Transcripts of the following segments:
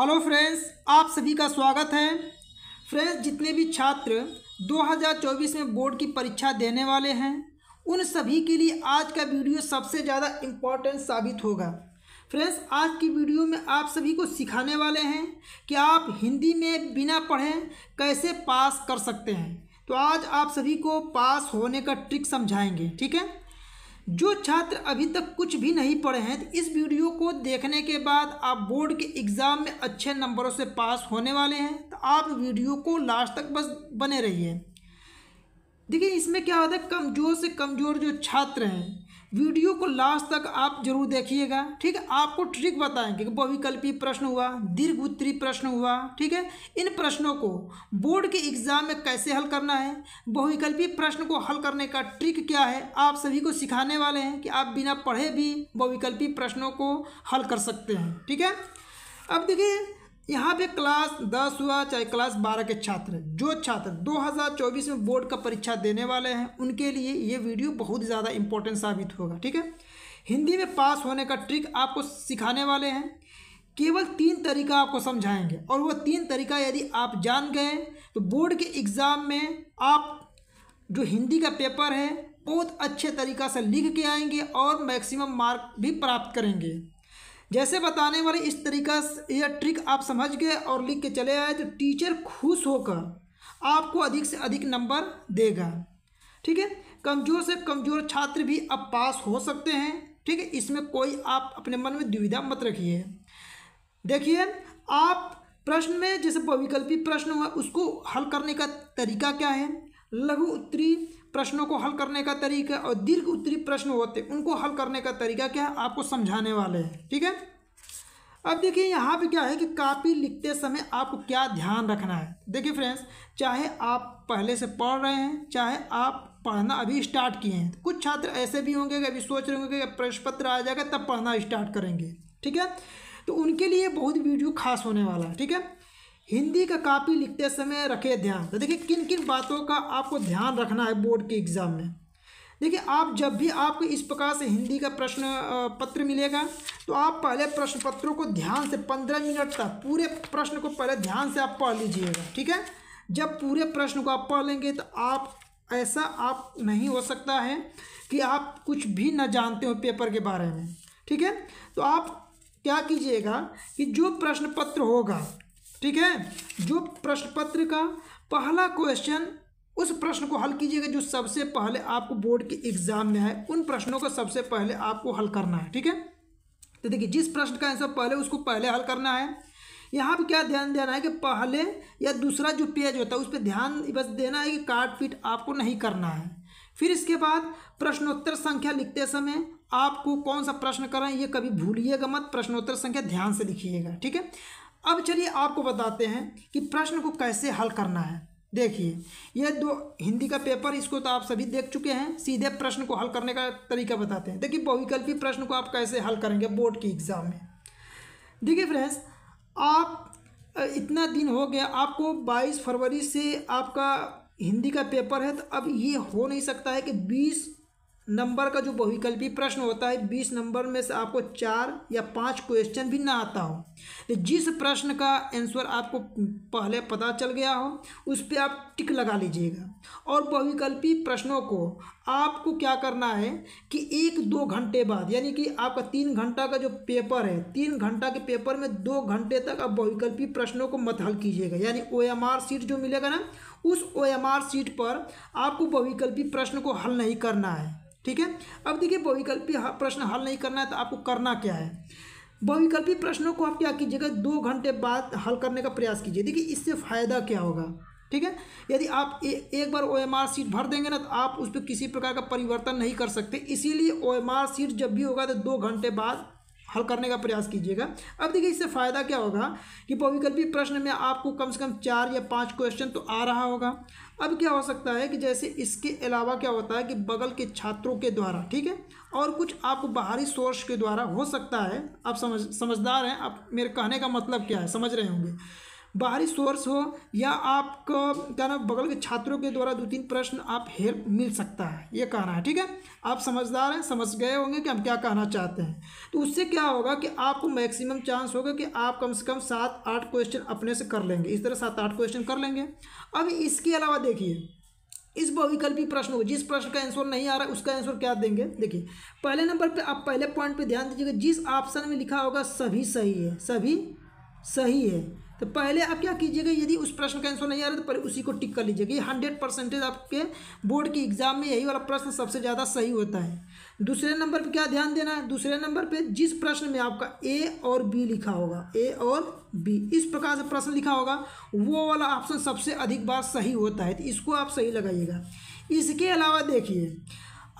hello friends आप सभी का स्वागत है फ्रेंड्स जितने भी छात्र 2024 में बोर्ड की परीक्षा देने वाले हैं उन सभी के लिए आज का वीडियो सबसे ज़्यादा इम्पॉर्टेंट साबित होगा फ्रेंड्स आज की वीडियो में आप सभी को सिखाने वाले हैं कि आप हिंदी में बिना पढ़े कैसे पास कर सकते हैं तो आज आप सभी को पास होने का ट्रिक समझाएंगे ठीक है जो छात्र अभी तक कुछ भी नहीं पढ़े हैं तो इस वीडियो को देखने के बाद आप बोर्ड के एग्ज़ाम में अच्छे नंबरों से पास होने वाले हैं तो आप वीडियो को लास्ट तक बस बने रहिए देखिए इसमें क्या होता है कमज़ोर से कमज़ोर जो छात्र हैं वीडियो को लास्ट तक आप जरूर देखिएगा ठीक है आपको ट्रिक बताएंगे कि बहुविकल्पी प्रश्न हुआ दीर्घ उत्तरी प्रश्न हुआ ठीक है इन प्रश्नों को बोर्ड के एग्जाम में कैसे हल करना है बहुविकल्पी प्रश्न को हल करने का ट्रिक क्या है आप सभी को सिखाने वाले हैं कि आप बिना पढ़े भी बहुविकल्पी प्रश्नों को हल कर सकते हैं ठीक है अब देखिए यहाँ पे क्लास दस हुआ चाहे क्लास बारह के छात्र जो छात्र 2024 में बोर्ड का परीक्षा देने वाले हैं उनके लिए ये वीडियो बहुत ज़्यादा इंपॉर्टेंट साबित होगा ठीक है हिंदी में पास होने का ट्रिक आपको सिखाने वाले हैं केवल तीन तरीका आपको समझाएंगे और वो तीन तरीका यदि आप जान गए तो बोर्ड के एग्ज़ाम में आप जो हिंदी का पेपर है बहुत अच्छे तरीका से लिख के आएंगे और मैक्सिमम मार्क भी प्राप्त करेंगे जैसे बताने वाले इस तरीका यह ट्रिक आप समझ गए और लिख के चले आए तो टीचर खुश होकर आपको अधिक से अधिक नंबर देगा ठीक है कमज़ोर से कमज़ोर छात्र भी अब पास हो सकते हैं ठीक है इसमें कोई आप अपने मन में दुविधा मत रखिए देखिए आप प्रश्न में जैसे विकल्पी प्रश्न हुआ उसको हल करने का तरीका क्या है लघु उत्तरी प्रश्नों को हल करने का तरीका और दीर्घ उत्तरी प्रश्न होते उनको हल करने का तरीका क्या है आपको समझाने वाले हैं ठीक है अब देखिए यहाँ पे क्या है कि कापी लिखते समय आपको क्या ध्यान रखना है देखिए फ्रेंड्स चाहे आप पहले से पढ़ रहे हैं चाहे आप पढ़ना अभी स्टार्ट किए हैं कुछ छात्र ऐसे भी होंगे कि अभी सोच रहे होंगे कि प्रश्न पत्र आ जाएगा तब पढ़ना स्टार्ट करेंगे ठीक है तो उनके लिए बहुत वीडियो खास होने वाला है ठीक है हिंदी का कापी लिखते समय रखे ध्यान तो देखिए किन किन बातों का आपको ध्यान रखना है बोर्ड के एग्ज़ाम में देखिए आप जब भी आपको इस प्रकार से हिंदी का प्रश्न पत्र मिलेगा तो आप पहले प्रश्न पत्रों को ध्यान से पंद्रह मिनट तक पूरे प्रश्न को पहले ध्यान से आप पढ़ लीजिएगा ठीक है जब पूरे प्रश्न को आप पढ़ लेंगे तो आप ऐसा आप नहीं हो सकता है कि आप कुछ भी ना जानते हो पेपर के बारे में ठीक है तो आप क्या कीजिएगा कि जो प्रश्न पत्र होगा ठीक है जो प्रश्न पत्र का पहला क्वेश्चन उस प्रश्न को हल कीजिएगा जो सबसे पहले आपको बोर्ड के एग्जाम में है उन प्रश्नों का सबसे पहले आपको हल करना है ठीक है तो देखिए जिस प्रश्न का आंसर पहले उसको पहले हल करना है यहाँ पर क्या ध्यान देना है कि पहले या दूसरा जो पेज होता है उस पर ध्यान बस देना है कि काट पीट आपको नहीं करना है फिर इसके बाद प्रश्नोत्तर संख्या लिखते समय आपको कौन सा प्रश्न कराएं ये कभी भूलिएगा मत प्रश्नोत्तर संख्या ध्यान से लिखिएगा ठीक है अब चलिए आपको बताते हैं कि प्रश्न को कैसे हल करना है देखिए ये दो हिंदी का पेपर इसको तो आप सभी देख चुके हैं सीधे प्रश्न को हल करने का तरीका बताते हैं देखिए बहुविकल्पी प्रश्न को आप कैसे हल करेंगे बोर्ड की एग्ज़ाम में देखिए फ्रेंड्स आप इतना दिन हो गया आपको 22 फरवरी से आपका हिंदी का पेपर है तो अब ये हो नहीं सकता है कि 20 नंबर का जो बहुविकल्पी प्रश्न होता है बीस नंबर में से आपको चार या पाँच क्वेश्चन भी ना आता हो तो जिस प्रश्न का आंसर आपको पहले पता चल गया हो उस पर आप टिक लगा लीजिएगा और बहुविकल्पी प्रश्नों को आपको क्या करना है कि एक दो घंटे बाद यानी कि आपका तीन घंटा का जो पेपर है तीन घंटा के पेपर में दो घंटे तक आप बहुविकल्पी प्रश्नों को मत हल कीजिएगा यानी ओ एम आर सीट जो मिलेगा ना उस ओ एम आर सीट पर आपको बहुविकल्पी प्रश्न को हल नहीं करना है ठीक है अब देखिए बहुविकल्पी प्रश्न हल नहीं करना है तो आपको करना क्या है बहुविकल्पी प्रश्नों को आप क्या कीजिएगा दो घंटे बाद हल करने का प्रयास कीजिए देखिए इससे फ़ायदा क्या होगा ठीक है यदि आप ए, एक बार ओ एम आर सीट भर देंगे ना तो आप उस पर किसी प्रकार का परिवर्तन नहीं कर सकते इसीलिए ओ एम आर सीट जब भी होगा तो दो घंटे बाद हल करने का प्रयास कीजिएगा अब देखिए इससे फ़ायदा क्या होगा कि बहुविकल्पी प्रश्न में आपको कम से कम चार या पांच क्वेश्चन तो आ रहा होगा अब क्या हो सकता है कि जैसे इसके अलावा क्या होता है कि बगल के छात्रों के द्वारा ठीक है और कुछ आपको बाहरी सोर्स के द्वारा हो सकता है आप समझ समझदार हैं आप मेरे कहने का मतलब क्या है समझ रहे होंगे बाहरी सोर्स हो या आपको क्या ना बगल के छात्रों के द्वारा दो तीन प्रश्न आप हेल्प मिल सकता है ये कहना है ठीक है आप समझदार हैं समझ गए होंगे कि हम क्या कहना चाहते हैं तो उससे क्या होगा कि आपको मैक्सिमम चांस होगा कि आप कम से कम सात आठ क्वेश्चन अपने से कर लेंगे इस तरह सात आठ क्वेश्चन कर लेंगे अब इसके अलावा देखिए इस बहुविकल्पी प्रश्न को जिस प्रश्न का आंसर नहीं आ रहा है उसका आंसर क्या देंगे देखिए पहले नंबर पे आप पहले पॉइंट पे ध्यान दीजिएगा जिस ऑप्शन में लिखा होगा सभी सही है सभी सही है तो पहले आप क्या कीजिएगा यदि उस प्रश्न का आंसर नहीं आ रहा तो पहले उसी को टिक कर लीजिएगा ये हंड्रेड परसेंटेज आपके बोर्ड के एग्जाम में यही वाला प्रश्न सबसे ज़्यादा सही होता है दूसरे नंबर पर क्या ध्यान देना है दूसरे नंबर पर जिस प्रश्न में आपका ए और बी लिखा होगा ए और बी इस प्रकार से प्रश्न लिखा होगा वो वाला ऑप्शन सबसे अधिक बार सही होता है तो इसको आप सही लगाइएगा इसके अलावा देखिए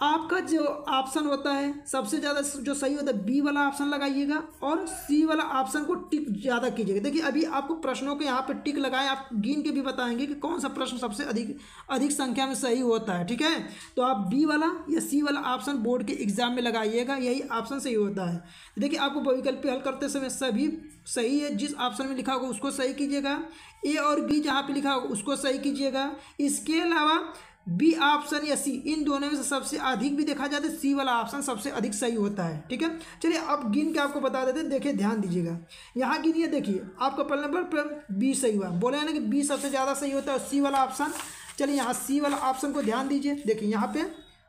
आपका जो ऑप्शन होता है सबसे ज़्यादा जो सही होता है बी वाला ऑप्शन लगाइएगा और सी वाला ऑप्शन को टिक ज़्यादा कीजिएगा देखिए अभी आपको प्रश्नों के यहाँ पर टिक लगाएं आप गिन के भी बताएंगे कि कौन सा प्रश्न सबसे अधिक अधिक संख्या में सही होता है ठीक है तो आप बी वाला या सी वाला ऑप्शन बोर्ड के एग्जाम में लगाइएगा यही ऑप्शन सही होता है देखिए आपको वैकल्पिक हल करते समय सभी सही है जिस ऑप्शन में लिखा होगा उसको सही कीजिएगा ए और बी जहाँ पर लिखा होगा उसको सही कीजिएगा इसके अलावा बी ऑप्शन या सी इन दोनों में से सबसे अधिक भी देखा जाता है सी वाला ऑप्शन सबसे अधिक सही होता है ठीक है चलिए अब गिन के आपको बता देते हैं देखिए ध्यान दीजिएगा यहाँ गिनिए देखिए आपका पहले नंबर पर बी सही हुआ बोले ना कि बी सबसे ज़्यादा सही होता है और सी वाला ऑप्शन चलिए यहाँ सी वाला ऑप्शन को ध्यान दीजिए देखिए यहाँ पे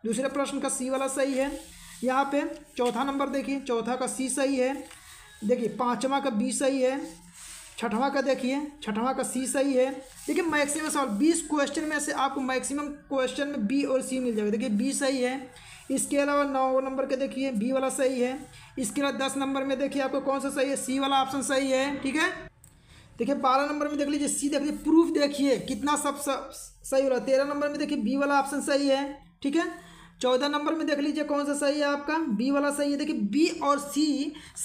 दूसरे प्रश्न का सी वाला सही है यहाँ पे चौथा नंबर देखिए चौथा का सी सही है देखिए पाँचवा का बी सही है छठवा का देखिए छठवा का सी सही है देखिए मैक्सिमम सवाल बीस क्वेश्चन में से आपको मैक्सिमम क्वेश्चन में बी और सी मिल जाएगा देखिए बी सही है इसके अलावा नौ नंबर के देखिए बी वाला सही है इसके अलावा दस नंबर में देखिए आपको कौन सा सही है सी वाला ऑप्शन सही है ठीक है देखिए बारह नंबर में देख लीजिए सी देख लीजिए प्रूफ देखिए कितना सब, सब सही हो रहा है तेरह नंबर में देखिए बी वाला ऑप्शन सही है ठीक है चौदह नंबर में देख लीजिए कौन सा सही है आपका बी वाला सही है देखिए बी और सी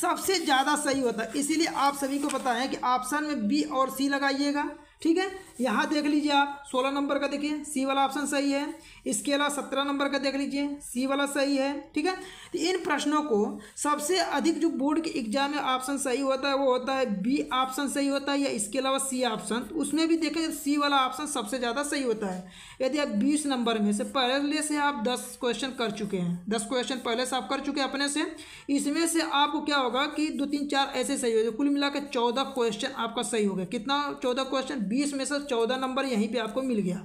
सबसे ज़्यादा सही होता है इसीलिए आप सभी को पता है कि ऑप्शन में बी और सी लगाइएगा ठीक है यहाँ देख लीजिए आप सोलह नंबर का देखिए सी वाला ऑप्शन सही है इसके अलावा सत्रह नंबर का देख लीजिए सी वाला सही है ठीक है तो इन प्रश्नों को सबसे अधिक जो बोर्ड के एग्जाम में ऑप्शन सही होता है वो होता है बी ऑप्शन सही होता है या इसके अलावा सी ऑप्शन तो उसमें भी देखें सी वाला ऑप्शन सबसे ज़्यादा सही होता है यदि आप बीस नंबर में से पहले से आप दस क्वेश्चन कर चुके हैं दस क्वेश्चन पहले से आप कर चुके हैं अपने से इसमें से आपको क्या होगा कि दो तीन चार ऐसे सही हो जाए कुल मिला चौदह क्वेश्चन आपका सही हो गया कितना चौदह क्वेश्चन बीस में से चौदह नंबर यहीं पर आपको मिल गया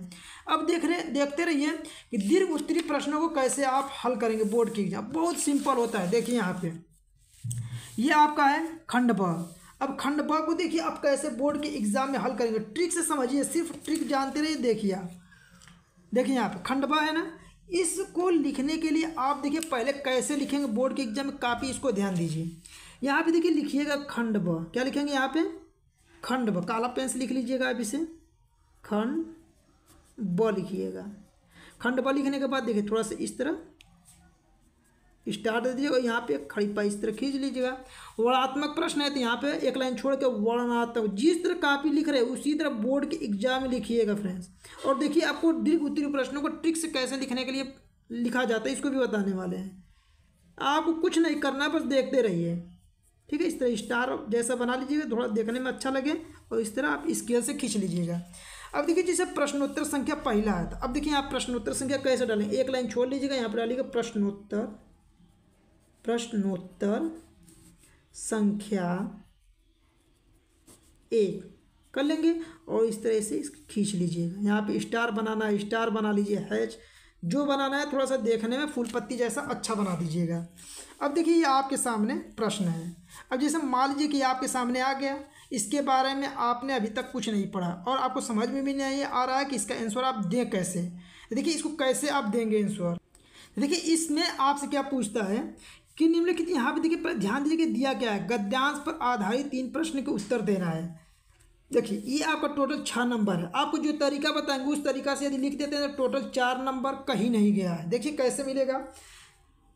अब देख रहे देखते रहिए कि दीर्घ उत्तरी प्रश्नों को कैसे आप हल करेंगे बोर्ड की एग्जाम बहुत सिंपल होता है देखिए यहाँ पे ये आपका है खंड ब अब खंड ब को देखिए आप कैसे बोर्ड के एग्जाम में हल करेंगे ट्रिक से समझिए सिर्फ ट्रिक जानते रहिए देखिए आप देखिए यहाँ पे खंड ब है ना इसको लिखने के लिए आप देखिए पहले कैसे लिखेंगे बोर्ड के एग्जाम में काफ़ी इसको ध्यान दीजिए यहाँ पे देखिए लिखिएगा खंड ब क्या लिखेंगे यहाँ पे खंड ब काला पेंसिल लिख लीजिएगा आप इसे खंड ब लिखिएगा खंडपा लिखने के बाद देखिए थोड़ा सा इस तरह स्टार्ट दे दीजिएगा यहाँ पे खड़ीपा इस तरह खींच लीजिएगा वर्णात्मक प्रश्न है तो यहाँ पे एक लाइन छोड़ के वर्णात्मक जिस तरह कापी लिख रहे हैं उसी तरह बोर्ड के एग्जाम में लिखिएगा फ्रेंड्स और देखिए आपको दीर्घ उत्तीर्ण प्रश्नों को ट्रिक से कैसे लिखने के लिए लिखा जाता है इसको भी बताने वाले हैं आपको कुछ नहीं करना बस देखते रहिए ठीक है इस तरह स्टार जैसा बना लीजिएगा थोड़ा देखने में अच्छा लगे और इस तरह आप स्केल से खींच लीजिएगा अब देखिए जैसे प्रश्नोत्तर संख्या पहला है तो अब देखिए आप प्रश्नोत्तर संख्या कैसे डालें एक लाइन छोड़ लीजिएगा यहाँ पर डालिएगा प्रश्नोत्तर प्रश्नोत्तर संख्या एक कर लेंगे और इस तरह से खींच लीजिएगा यहाँ पे स्टार बनाना है स्टार बना लीजिए हैच जो बनाना है थोड़ा सा देखने में फूल पत्ती जैसा अच्छा बना दीजिएगा अब देखिए ये आपके सामने प्रश्न है अब जैसे मान लीजिए कि आपके सामने आ गया इसके बारे में आपने अभी तक कुछ नहीं पढ़ा और आपको समझ में भी नहीं आ रहा है कि इसका आंसर आप दें कैसे देखिए इसको कैसे आप देंगे आंसर देखिए इसमें आपसे क्या पूछता है कि निम्नलिखित यहाँ पर देखिए ध्यान दीजिए कि दिया क्या है गद्यांश पर आधारित तीन प्रश्न के उत्तर देना है देखिए ये आपका टोटल छः नंबर है आपको जो तरीका बताएंगे उस तरीका से यदि लिख देते हैं तो टोटल चार नंबर कहीं नहीं गया है देखिए कैसे मिलेगा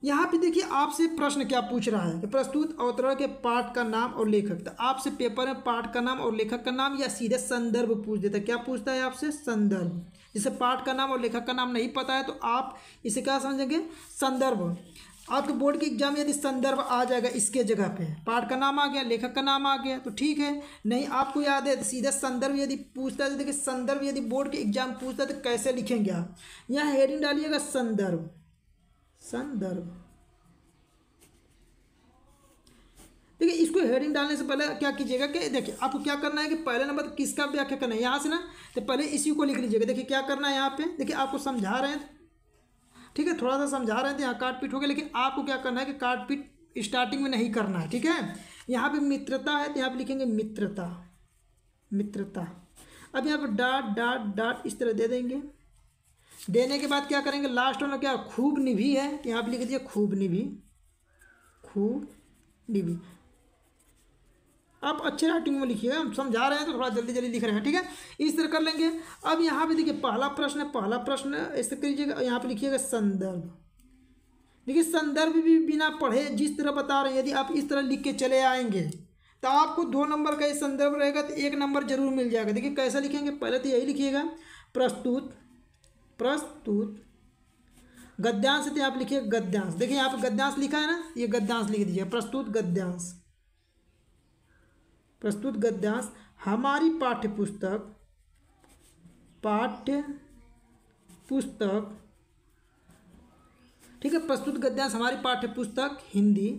यहाँ पे देखिए आपसे प्रश्न क्या पूछ रहा है कि प्रस्तुत अवतरण के पाठ का नाम और लेखक था तो आपसे पेपर में पाठ का नाम और लेखक का नाम या सीधे संदर्भ पूछ देता है क्या पूछता है आपसे संदर्भ जिसे पाठ का नाम और लेखक का नाम नहीं पता है तो आप इसे क्या समझेंगे संदर्भ आपके बोर्ड के एग्जाम यदि संदर्भ आ जाएगा इसके जगह पे पाठ का नाम आ गया लेखक का नाम आ गया तो ठीक है नहीं आपको याद है तो सीधा संदर्भ यदि पूछता है तो देखिए संदर्भ यदि बोर्ड के एग्जाम पूछता है तो कैसे लिखेंगे आप यहाँ हेडिंग डालिएगा संदर्भ संदर्भ देखिए इसको हेडिंग डालने से पहले क्या कीजिएगा कि देखिए आपको क्या करना है कि पहले नंबर किसका व्याख्या करना है यहाँ से ना तो पहले इसी को लिख लीजिएगा देखिए क्या करना है यहाँ पे देखिए आपको समझा रहे हैं ठीक है थोड़ा सा समझा रहे हैं तो यहाँ काट पीट हो गया लेकिन आपको क्या करना है कि काट पीट स्टार्टिंग में नहीं करना है ठीक है यहाँ पर मित्रता है तो यहाँ पर लिखेंगे मित्रता मित्रता अब यहाँ पर डाट डाट डाट इस तरह दे देंगे देने के बाद क्या करेंगे लास्ट वाला क्या खूब निभी है यहाँ पे लिख दीजिए खूब निभी खूब निभी आप अच्छे राइटिंग में लिखिएगा हम समझा रहे हैं तो थोड़ा जल्दी जल्दी लिख रहे हैं ठीक है इस तरह कर लेंगे अब यहाँ पे देखिए पहला प्रश्न है पहला प्रश्न इस तरह लीजिएगा यहाँ पे लिखिएगा संदर्भ देखिए संदर्भ भी बिना पढ़े जिस तरह बता रहे हैं यदि आप इस तरह लिख के चले आएंगे तो आपको दो नंबर का ये संदर्भ रहेगा तो एक नंबर जरूर मिल जाएगा देखिए कैसा लिखेंगे पहले तो यही लिखिएगा प्रस्तुत प्रस्तुत गद्यांश थे आप लिखिए गद्यांश देखिए यहाँ पर गद्यांश लिखा है ना ये गद्यांश लिख दीजिए प्रस्तुत गद्यांश प्रस्तुत गद्यांश हमारी पाठ्य पुस्तक पाठ्य पुस्तक ठीक है प्रस्तुत गद्यांश हमारी पाठ्य पुस्तक हिंदी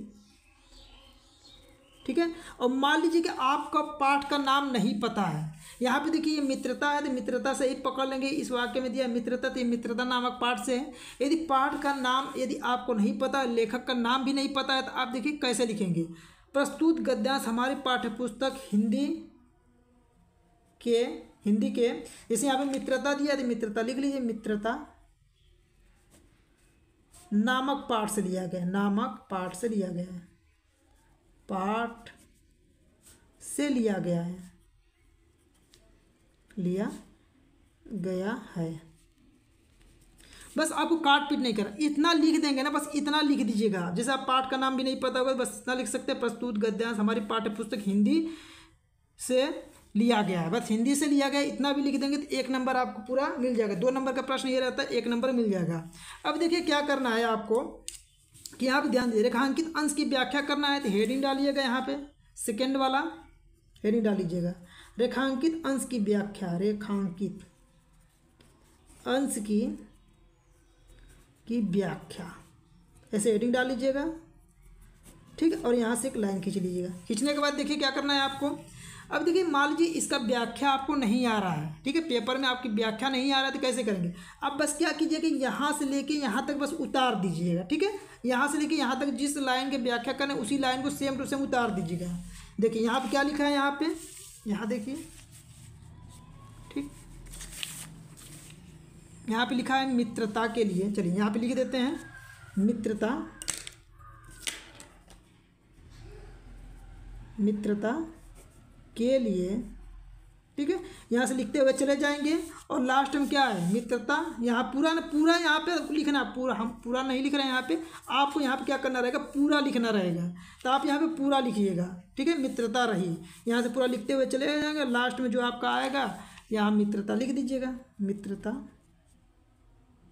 ठीक है और मान लीजिए कि आपका पाठ का नाम नहीं पता है यहाँ पे देखिए ये मित्रता है तो मित्रता से ही पकड़ लेंगे इस वाक्य में दिया मित्रता तो ये मित्रता नामक पाठ से है यदि पाठ का नाम यदि आपको नहीं पता लेखक का नाम भी नहीं पता है तो आप देखिए कैसे लिखेंगे प्रस्तुत गद्यांश हमारी पाठ्यपुस्तक हिंदी के हिंदी के जैसे यहाँ पे मित्रता दिया तो मित्रता लिख लीजिए मित्रता नामक पाठ से लिया गया नामक पाठ से लिया गया है पाठ से लिया गया है लिया गया है बस आपको काट पीट नहीं करना इतना लिख देंगे ना बस इतना लिख दीजिएगा जैसे आप पाठ का नाम भी नहीं पता होगा बस इतना लिख सकते हैं प्रस्तुत गद्यांश हमारी पाठ्य पुस्तक हिंदी से लिया गया है बस हिंदी से लिया गया इतना भी लिख देंगे तो एक नंबर आपको पूरा मिल जाएगा दो नंबर का प्रश्न ये रहता है एक नंबर मिल जाएगा अब देखिए क्या करना है आपको कि आप ध्यान दीजिए रेखांकित अंश की व्याख्या करना है तो हेडिंग डालिएगा यहाँ पे सेकेंड वाला हेडिंग डाल लीजिएगा रेखांकित अंश की व्याख्या रेखांकित अंश की की व्याख्या ऐसे हेडिंग डाल लीजिएगा ठीक है और यहाँ से एक लाइन खींच लीजिएगा खींचने के बाद देखिए क्या करना है आपको अब देखिए मान लीजिए इसका व्याख्या आपको नहीं आ रहा है ठीक है पेपर में आपकी व्याख्या नहीं आ रहा है तो कैसे करेंगे अब बस क्या कीजिए कि यहाँ से लेके यहाँ तक बस उतार दीजिएगा ठीक है यहाँ से लेके यहाँ तक जिस लाइन की व्याख्या करें उसी लाइन को सेम टू सेम उतार दीजिएगा देखिए यहाँ पर क्या लिखा है यहाँ पे यहाँ देखिए ठीक यहाँ पर लिखा है मित्रता के लिए चलिए यहाँ पे लिख देते हैं मित्रता मित्रता के लिए ठीक है यहाँ से लिखते हुए चले जाएंगे और लास्ट में क्या है मित्रता यहाँ पूरा ना पूरा यहाँ पे लिखना पूरा हम पूरा नहीं लिख रहे हैं यहाँ पे आपको यहाँ पे क्या करना रहेगा पूरा लिखना रहेगा तो आप यहाँ पे पूरा लिखिएगा ठीक है मित्रता रही यहाँ से पूरा लिखते हुए चले जाएंगे लास्ट में जो आपका आएगा यहाँ मित्रता लिख दीजिएगा मित्रता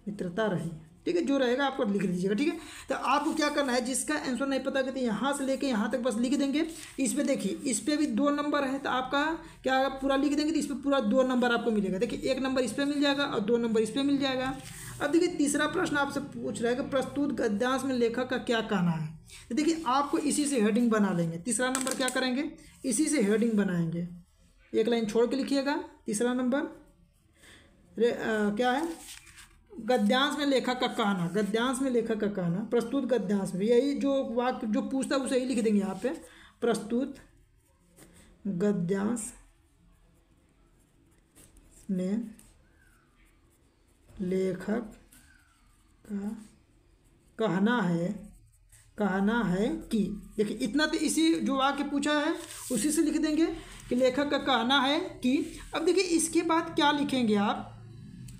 मित्रता रही ठीक है जो रहेगा आपको लिख दीजिएगा ठीक है तो आपको क्या करना है जिसका आंसर नहीं पता कहते तो यहाँ से लेके यहाँ तक बस लिख देंगे इस पर देखिए इस पर भी दो नंबर है तो आपका क्या आप पूरा लिख देंगे तो इस पर पूरा दो नंबर आपको मिलेगा देखिए एक नंबर इस पर मिल जाएगा और दो नंबर इस पर मिल जाएगा अब देखिए तीसरा प्रश्न आपसे पूछ रहा है कि प्रस्तुत गद्यांश में लेखक का क्या कहना है तो देखिए आपको इसी से हेडिंग बना लेंगे तीसरा नंबर क्या करेंगे इसी से हेडिंग बनाएंगे एक लाइन छोड़ के लिखिएगा तीसरा नंबर क्या है गद्यांश में लेखक का कहना गद्यांश में लेखक का कहना प्रस्तुत गद्यांश में यही जो वाक्य जो पूछता है उसे ही लिख देंगे यहाँ पे प्रस्तुत गद्यांश में लेखक का कहना है कहना है कि देखिए इतना तो इसी जो वाक्य पूछा है उसी से लिख देंगे कि लेखक का कहना है कि अब देखिए इसके बाद क्या लिखेंगे आप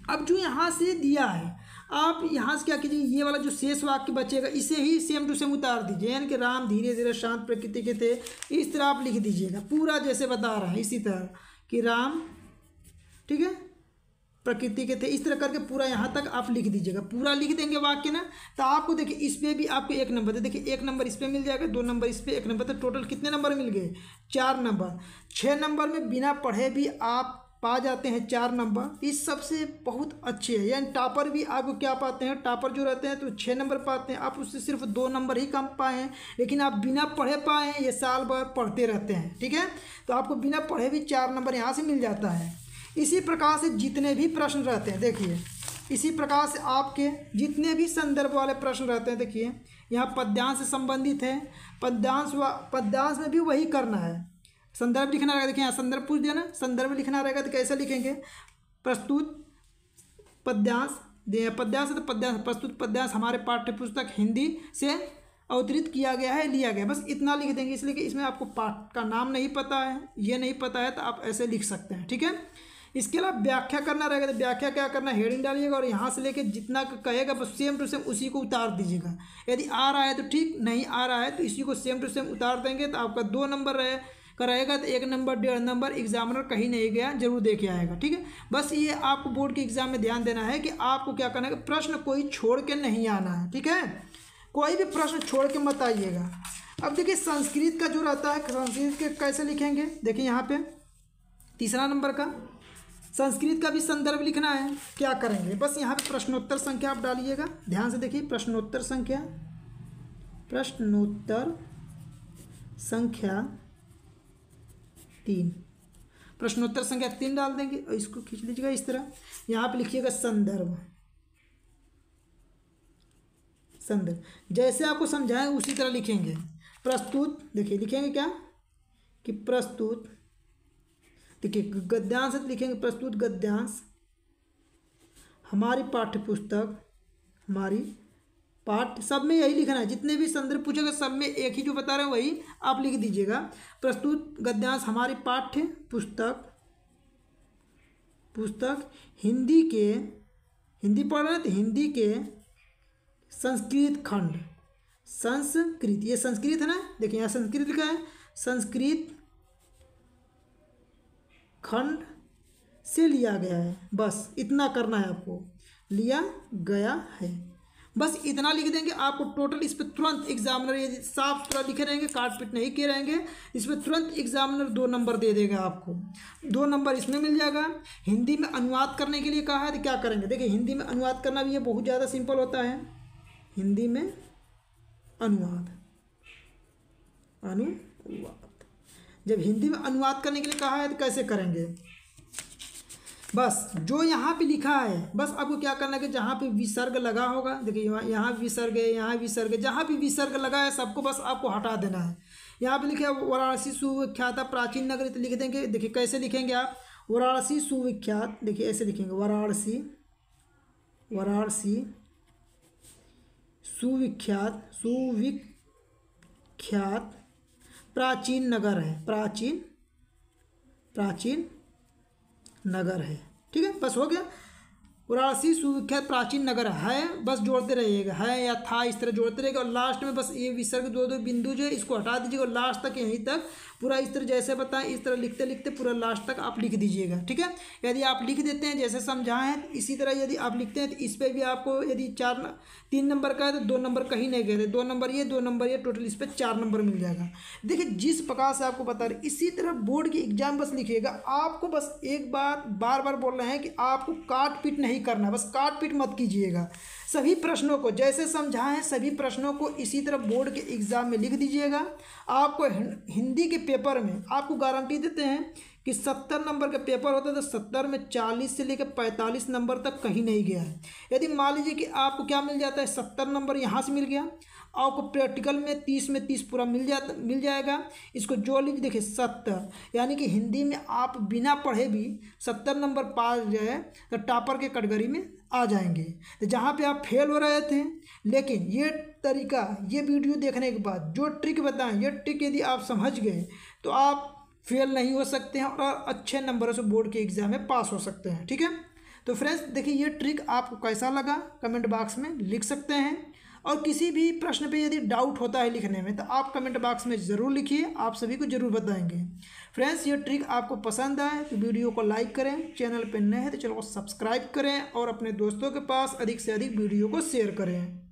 अब जो यहाँ से दिया है आप यहाँ से क्या कीजिए ये वाला जो शेष वाक्य बचेगा इसे ही सेम टू सेम उतार दीजिए यानी कि राम धीरे धीरे शांत प्रकृति के थे इस तरह आप लिख दीजिएगा पूरा जैसे बता रहा है इसी तरह कि राम ठीक है प्रकृति के थे इस तरह करके पूरा यहाँ तक आप लिख दीजिएगा पूरा लिख देंगे वाक्य ना तो आपको देखिए इस पर भी आपको एक नंबर दे देखिए एक नंबर इस पर मिल जाएगा दो नंबर इस पर एक नंबर तो टोटल कितने नंबर मिल गए चार नंबर छः नंबर में बिना पढ़े भी आप पा जाते हैं चार नंबर इस सबसे बहुत अच्छे हैं यानी टॉपर भी आपको क्या पाते हैं टॉपर जो रहते हैं तो छः नंबर पाते हैं आप उससे सिर्फ दो नंबर ही कम पाए हैं लेकिन आप बिना पढ़े पाए हैं ये साल भर पढ़ते रहते हैं ठीक है तो आपको बिना पढ़े भी चार नंबर यहाँ से मिल जाता है इसी प्रकार से जितने भी प्रश्न रहते हैं देखिए इसी प्रकार से आपके जितने भी संदर्भ वाले प्रश्न रहते हैं देखिए यहाँ पद्यांश से संबंधित है पद्यांश व पद्यांश में भी वही करना है संदर्भ लिखना रहेगा देखिए यहाँ संदर्भ पूछ दिया ना संदर्भ लिखना रहेगा तो कैसे लिखेंगे प्रस्तुत पद्यांश पद्यांश तो पद्यांश प्रस्तुत पद्यांश हमारे पाठ्यपुस्तक हिंदी से अवतरित किया गया है लिया गया बस इतना लिख देंगे इसलिए कि इसमें आपको पाठ का नाम नहीं पता है ये नहीं पता है तो आप ऐसे लिख सकते हैं ठीक है इसके अलावा व्याख्या करना रहेगा तो व्याख्या क्या करना हेडिंग डालिएगा और यहाँ से लेके जितना कहेगा बस सेम टू सेम उसी को उतार दीजिएगा यदि आ रहा है तो ठीक नहीं आ रहा है तो इसी को सेम टू सेम उतार देंगे तो आपका दो नंबर रहे रहेगा तो एक नंबर डेढ़ नंबर एग्जामिनर कहीं नहीं गया जरूर दे के आएगा ठीक है बस ये आपको बोर्ड के एग्जाम में ध्यान देना है कि आपको क्या करना है प्रश्न कोई छोड़ के नहीं आना है ठीक है कोई भी प्रश्न छोड़ के मत आइएगा अब देखिए संस्कृत का जो रहता है संस्कृत के कैसे लिखेंगे देखिए यहाँ पे तीसरा नंबर का संस्कृत का भी संदर्भ लिखना है क्या करेंगे बस यहाँ पे प्रश्नोत्तर संख्या आप डालिएगा ध्यान से देखिए प्रश्नोत्तर संख्या प्रश्नोत्तर संख्या तीन प्रश्नोत्तर संख्या तीन डाल देंगे और इसको खींच लीजिएगा इस तरह यहाँ पे लिखिएगा संदर्भ संदर्भ जैसे आपको समझाएं उसी तरह लिखेंगे प्रस्तुत देखिए लिखेंगे क्या कि प्रस्तुत देखिए गद्यांश तो लिखेंगे प्रस्तुत गद्यांश हमारी पाठ्यपुस्तक हमारी पाठ सब में यही लिखना है जितने भी संदर्भ पूछेगा सब में एक ही जो बता रहे हैं वही आप लिख दीजिएगा प्रस्तुत गद्यांश हमारे पाठ्य पुस्तक पुस्तक हिंदी के हिंदी पढ़ रहे तो हिंदी के संस्कृत खंड संस्कृत ये संस्कृत है ना देखिए यहाँ संस्कृत लिखा है संस्कृत खंड से लिया गया है बस इतना करना है आपको लिया गया है बस इतना लिख देंगे आपको टोटल इस पर तुरंत एग्जामिनर ये साफ सुथरा लिखे रहेंगे काटपिट नहीं किए रहेंगे इस पर तुरंत एग्जामिनर दो नंबर दे देगा आपको दो नंबर इसमें मिल जाएगा हिंदी में अनुवाद करने के लिए कहा है तो क्या करेंगे देखिए हिंदी में अनुवाद करना भी ये बहुत ज़्यादा सिंपल होता है हिंदी में अनुवाद अनुवाद जब हिंदी में अनुवाद करने के लिए कहा है तो कैसे करेंगे बस जो यहाँ पे लिखा है बस आपको क्या करना है कि जहाँ पे विसर्ग लगा होगा देखिए यहाँ यहाँ विसर्ग है यहाँ विसर्ग है जहाँ भी विसर्ग लगा है सबको बस आपको हटा देना है यहाँ पे लिखे वाराणसी सुविख्यात प्राचीन नगरी तो लिख देंगे देखिए कैसे लिखेंगे आप वाराणसी सुविख्यात देखिए ऐसे लिखेंगे वाराणसी वाराणसी सुविख्यात सुविख्यात प्राचीन नगर है प्राचीन प्राचीन नगर है ठीक है बस हो गया वाराणसी सुविख्यात प्राचीन नगर है बस जोड़ते रहिएगा है या था इस तरह जोड़ते रहेगा और लास्ट में बस ये विसर्ग दो दो बिंदु जो है इसको हटा दीजिएगा लास्ट तक यहीं तक पूरा इस तरह जैसे बताएं इस तरह लिखते लिखते पूरा लास्ट तक आप लिख दीजिएगा ठीक है यदि आप लिख देते हैं जैसे समझाएं इसी तरह यदि आप लिखते हैं तो इस पर भी आपको यदि चार तीन नंबर का है तो दो नंबर कहीं नहीं गए थे दो नंबर ये दो नंबर ये टोटल इस पर चार नंबर मिल जाएगा देखिए जिस प्रकार से आपको बता रहे इसी तरह बोर्ड की एग्जाम बस लिखिएगा आपको बस एक बार बार बार बोल रहे हैं कि आपको काट पीट नहीं करना बस काट पीट मत कीजिएगा सभी प्रश्नों को जैसे समझाएं सभी प्रश्नों को इसी तरह बोर्ड के एग्ज़ाम में लिख दीजिएगा आपको हिंदी के पेपर में आपको गारंटी देते हैं कि सत्तर नंबर का पेपर होता है तो सत्तर में चालीस से लेकर पैंतालीस नंबर तक कहीं नहीं गया है यदि मान लीजिए कि आपको क्या मिल जाता है सत्तर नंबर यहाँ से मिल गया आपको प्रैक्टिकल में तीस में तीस पूरा मिल जाता मिल जाएगा इसको जो लीजिए देखिए सत्तर यानी कि हिंदी में आप बिना पढ़े भी सत्तर नंबर पा जाए तो टॉपर के कैटेगरी में आ जाएंगे तो जहाँ पे आप फेल हो रहे थे लेकिन ये तरीका ये वीडियो देखने के बाद जो ट्रिक बताएं ये ट्रिक यदि आप समझ गए तो आप फेल नहीं हो सकते हैं और अच्छे नंबरों से बोर्ड के एग्ज़ाम में पास हो सकते हैं ठीक है तो फ्रेंड्स देखिए ये ट्रिक आपको कैसा लगा कमेंट बॉक्स में लिख सकते हैं और किसी भी प्रश्न पे यदि डाउट होता है लिखने में तो आप कमेंट बॉक्स में ज़रूर लिखिए आप सभी को ज़रूर बताएंगे फ्रेंड्स ये ट्रिक आपको पसंद आए तो वीडियो को लाइक करें चैनल पर नए हैं तो चैनल को सब्सक्राइब करें और अपने दोस्तों के पास अधिक से अधिक वीडियो को शेयर करें